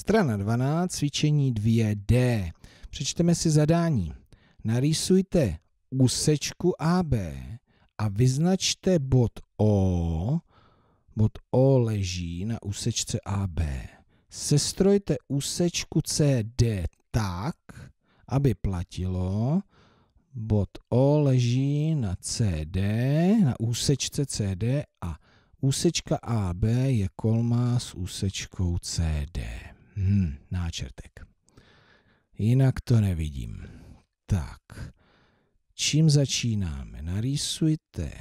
Strana 12, cvičení 2D. Přečteme si zadání. Narýsujte úsečku AB a vyznačte bod O. Bod O leží na úsečce AB. Sestrojte úsečku CD tak, aby platilo, bod O leží na CD, na úsečce CD a úsečka AB je kolmá s úsečkou CD. Hm, náčrtek. Jinak to nevidím. Tak, čím začínáme? Narýsujte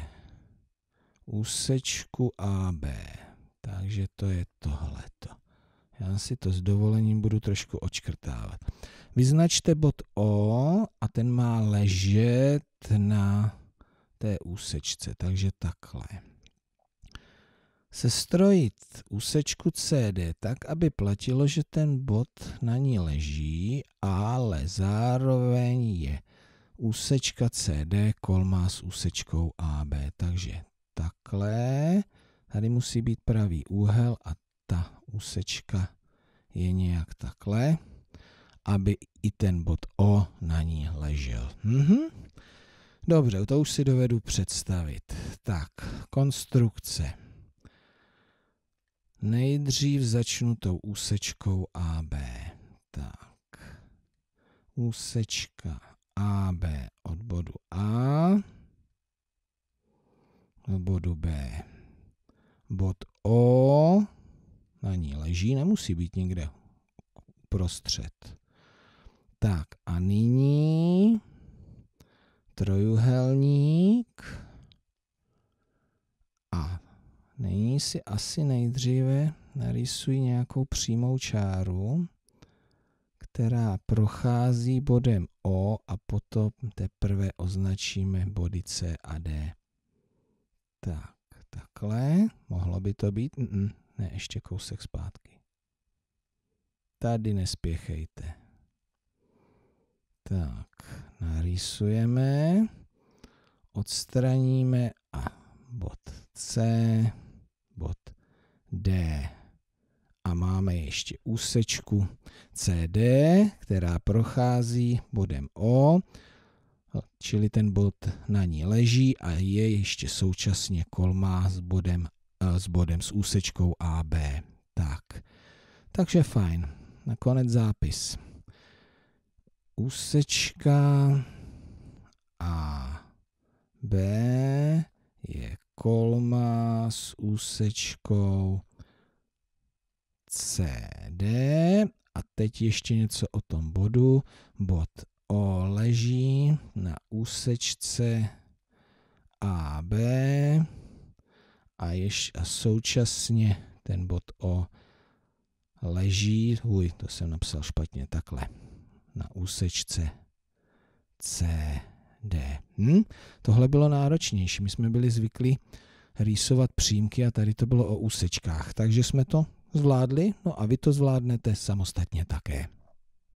úsečku AB. Takže to je tohleto. Já si to s dovolením budu trošku očkrtávat. Vyznačte bod O a ten má ležet na té úsečce, takže takhle sestrojit úsečku CD tak, aby platilo, že ten bod na ní leží, ale zároveň je úsečka CD kolmá s úsečkou AB. Takže takhle, tady musí být pravý úhel a ta úsečka je nějak takhle, aby i ten bod O na ní ležel. Mhm. Dobře, to už si dovedu představit. Tak, konstrukce. Nejdřív začnu tou úsečkou AB. Tak. Úsečka AB od bodu A do bodu B. Bod O na ní leží, nemusí být někde prostřed. Tak a nyní trojuhelník Nyní si asi nejdříve narysuji nějakou přímou čáru, která prochází bodem O a potom teprve označíme body C a D. Tak, takhle. Mohlo by to být? Mm, ne, ještě kousek zpátky. Tady nespěchejte. Tak, narýsujeme, odstraníme a bod C a máme ještě úsečku CD, která prochází bodem O, čili ten bod na ní leží a je ještě současně kolmá s bodem, eh, s bodem s úsečkou AB. Tak, takže fajn. Nakonec zápis. Úsečka A B je kolma s úsečkou CD a teď ještě něco o tom bodu. Bod O leží na úsečce AB a, jež, a současně ten bod O leží, uj, to jsem napsal špatně, takhle, na úsečce CD. Hm? Tohle bylo náročnější, my jsme byli zvyklí rýsovat přímky a tady to bylo o úsečkách, takže jsme to zvládli, no a vy to zvládnete samostatně také.